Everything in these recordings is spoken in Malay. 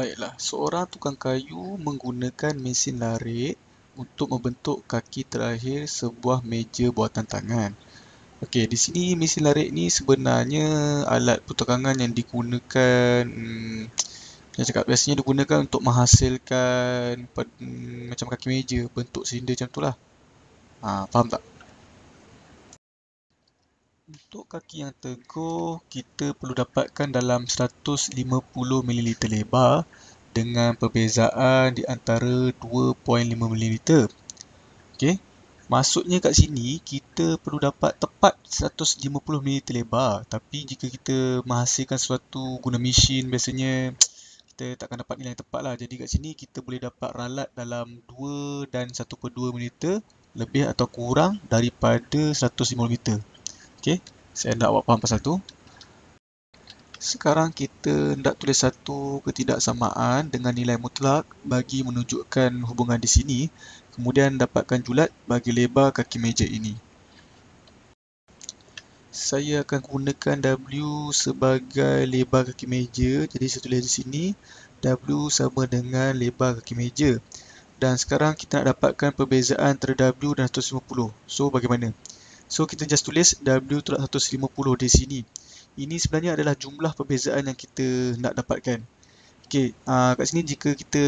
Baiklah, seorang tukang kayu menggunakan mesin larik untuk membentuk kaki terakhir sebuah meja buatan tangan. Okey, di sini mesin larik ni sebenarnya alat pertukangan yang digunakan hmm, macam cakap biasanya digunakan untuk menghasilkan hmm, macam kaki meja, bentuk silinder macam tu lah. Ha, faham tak? Untuk kaki yang teguh, kita perlu dapatkan dalam 150 ml lebar dengan perbezaan di antara 2.5 ml. Okey. Maksudnya kat sini kita perlu dapat tepat 150 ml lebar, tapi jika kita menghasilkan suatu guna mesin biasanya kita takkan dapat nilai tepat lah. Jadi kat sini kita boleh dapat ralat dalam 2 dan 1/2 ml lebih atau kurang daripada 150 ml. Okey, saya nak awak faham pasal tu. Sekarang kita nak tulis satu ketidaksamaan dengan nilai mutlak bagi menunjukkan hubungan di sini. Kemudian dapatkan julat bagi lebar kaki meja ini. Saya akan gunakan W sebagai lebar kaki meja. Jadi saya tulis di sini W sama dengan lebar kaki meja. Dan sekarang kita nak dapatkan perbezaan antara W dan 150. So bagaimana? So kita just tulis W tolak 150 di sini. Ini sebenarnya adalah jumlah perbezaan yang kita nak dapatkan. Okey, uh, kat sini jika kita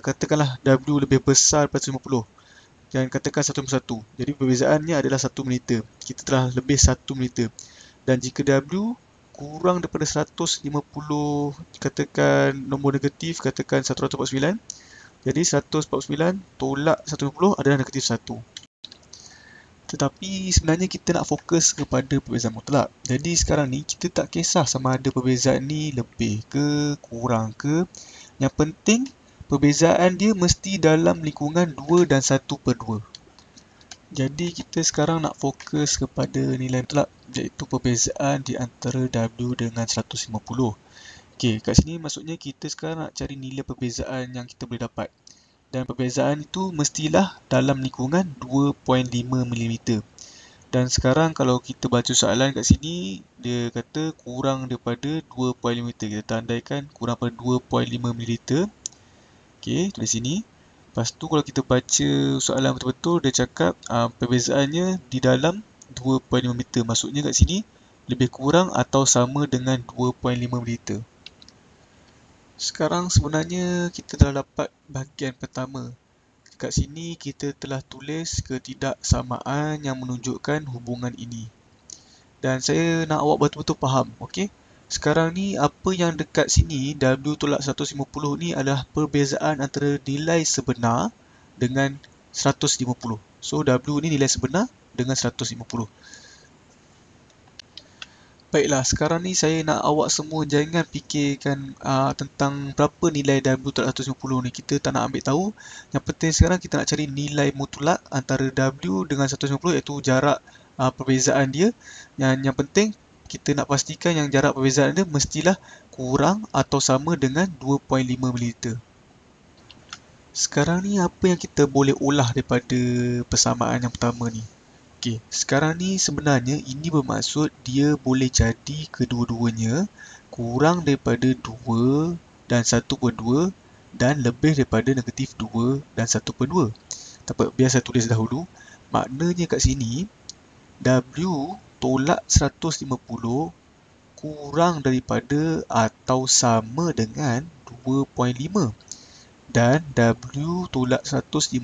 katakanlah W lebih besar daripada 150 dan katakan 1.1. Jadi perbezaannya adalah 1 meter. Kita telah lebih 1 meter. Dan jika W kurang daripada 150 katakan nombor negatif katakan 149 jadi 149 tolak 150 adalah negatif 1 tetapi sebenarnya kita nak fokus kepada perbezaan mutlak. Jadi sekarang ni kita tak kisah sama ada perbezaan ni lebih ke kurang ke. Yang penting perbezaan dia mesti dalam lingkungan 2 dan 1 per 2. Jadi kita sekarang nak fokus kepada nilai mutlak iaitu perbezaan di antara W dengan 150. Okey, kat sini maksudnya kita sekarang nak cari nilai perbezaan yang kita boleh dapat dan perbezaan itu mestilah dalam lingkungan 2.5 mm. Dan sekarang kalau kita baca soalan kat sini, dia kata kurang daripada 2.5 mm. Kita tandaikan kurang daripada 2.5 mm. Okey, tulis sini. Lepas tu kalau kita baca soalan betul-betul, dia cakap uh, perbezaannya di dalam 2.5 mm. Maksudnya kat sini, lebih kurang atau sama dengan 2.5 mm. Sekarang sebenarnya kita telah dapat bahagian pertama. Dekat sini kita telah tulis ketidaksamaan yang menunjukkan hubungan ini. Dan saya nak awak betul-betul faham. Okay? Sekarang ni apa yang dekat sini W tolak 150 ni adalah perbezaan antara nilai sebenar dengan 150. So W ni nilai sebenar dengan 150. Baiklah, sekarang ni saya nak awak semua jangan fikirkan uh, tentang berapa nilai W250 ni. Kita tak nak ambil tahu. Yang penting sekarang kita nak cari nilai mutlak antara W dengan 150 iaitu jarak uh, perbezaan dia. Yang yang penting kita nak pastikan yang jarak perbezaan dia mestilah kurang atau sama dengan 2.5 ml. Sekarang ni apa yang kita boleh olah daripada persamaan yang pertama ni? Okey, sekarang ni sebenarnya ini bermaksud dia boleh jadi kedua-duanya kurang daripada 2 dan 1 per 2 dan lebih daripada negatif 2 dan 1 per 2. Tak apa, biar saya tulis dahulu. Maknanya kat sini, W tolak 150 kurang daripada atau sama dengan 2.5 dan W tolak 150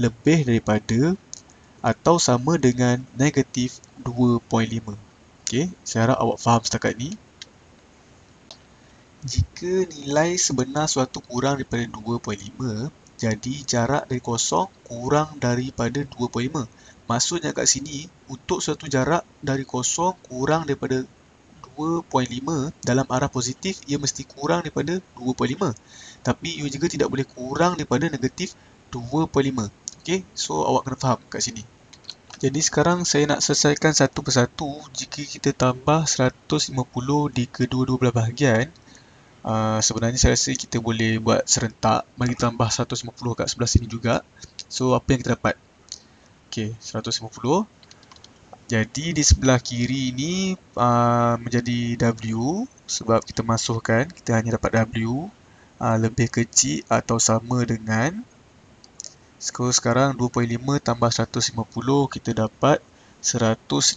lebih daripada atau sama dengan negatif 2.5. Okey, saya harap awak faham setakat ni. Jika nilai sebenar suatu kurang daripada 2.5, jadi jarak dari kosong kurang daripada 2.5. Maksudnya kat sini, untuk suatu jarak dari kosong kurang daripada 2.5 dalam arah positif, ia mesti kurang daripada 2.5. Tapi ia juga tidak boleh kurang daripada negatif 2.5. Okey, so awak kena faham kat sini. Jadi sekarang saya nak selesaikan satu persatu jika kita tambah 150 di kedua-dua belah bahagian uh, sebenarnya saya rasa kita boleh buat serentak bagi tambah 150 kat sebelah sini juga so apa yang kita dapat ok 150 jadi di sebelah kiri ini uh, menjadi W sebab kita masukkan kita hanya dapat W uh, lebih kecil atau sama dengan Skor sekarang 2.5 tambah 150 kita dapat 152.5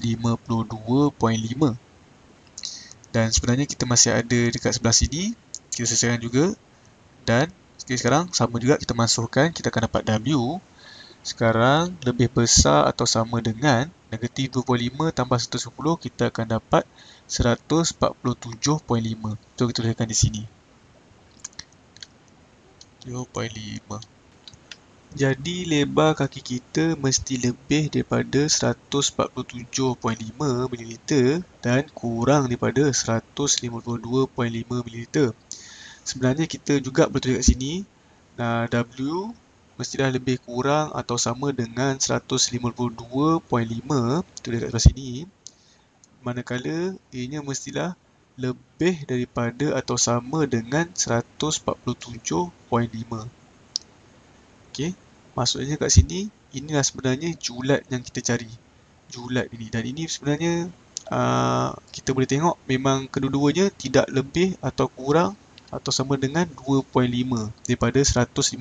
Dan sebenarnya kita masih ada dekat sebelah sini Kita selesaikan juga Dan sekarang sama juga kita masukkan kita akan dapat W Sekarang lebih besar atau sama dengan Negatif 2.5 tambah 150 kita akan dapat 147.5 Itu kita tulisakan di sini 2.5 jadi lebar kaki kita mesti lebih daripada 147.5 ml dan kurang daripada 152.5 ml. Sebenarnya kita juga boleh tulis kat sini uh, W mestilah lebih kurang atau sama dengan 152.5 tulis kat sini manakala A nya mestilah lebih daripada atau sama dengan 147.5 Okey, maksudnya kat sini inilah sebenarnya julat yang kita cari. Julat ini dan ini sebenarnya uh, kita boleh tengok memang kedua-duanya tidak lebih atau kurang atau sama dengan 2.5 daripada 150.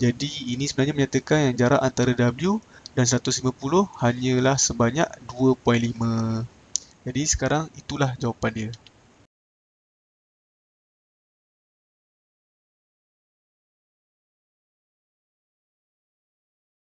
Jadi ini sebenarnya menyatakan yang jarak antara W dan 150 hanyalah sebanyak 2.5. Jadi sekarang itulah jawapan dia.